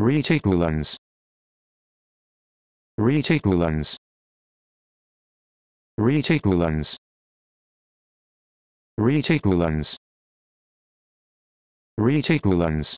reticulans reticulans reticulans reticulans reticulans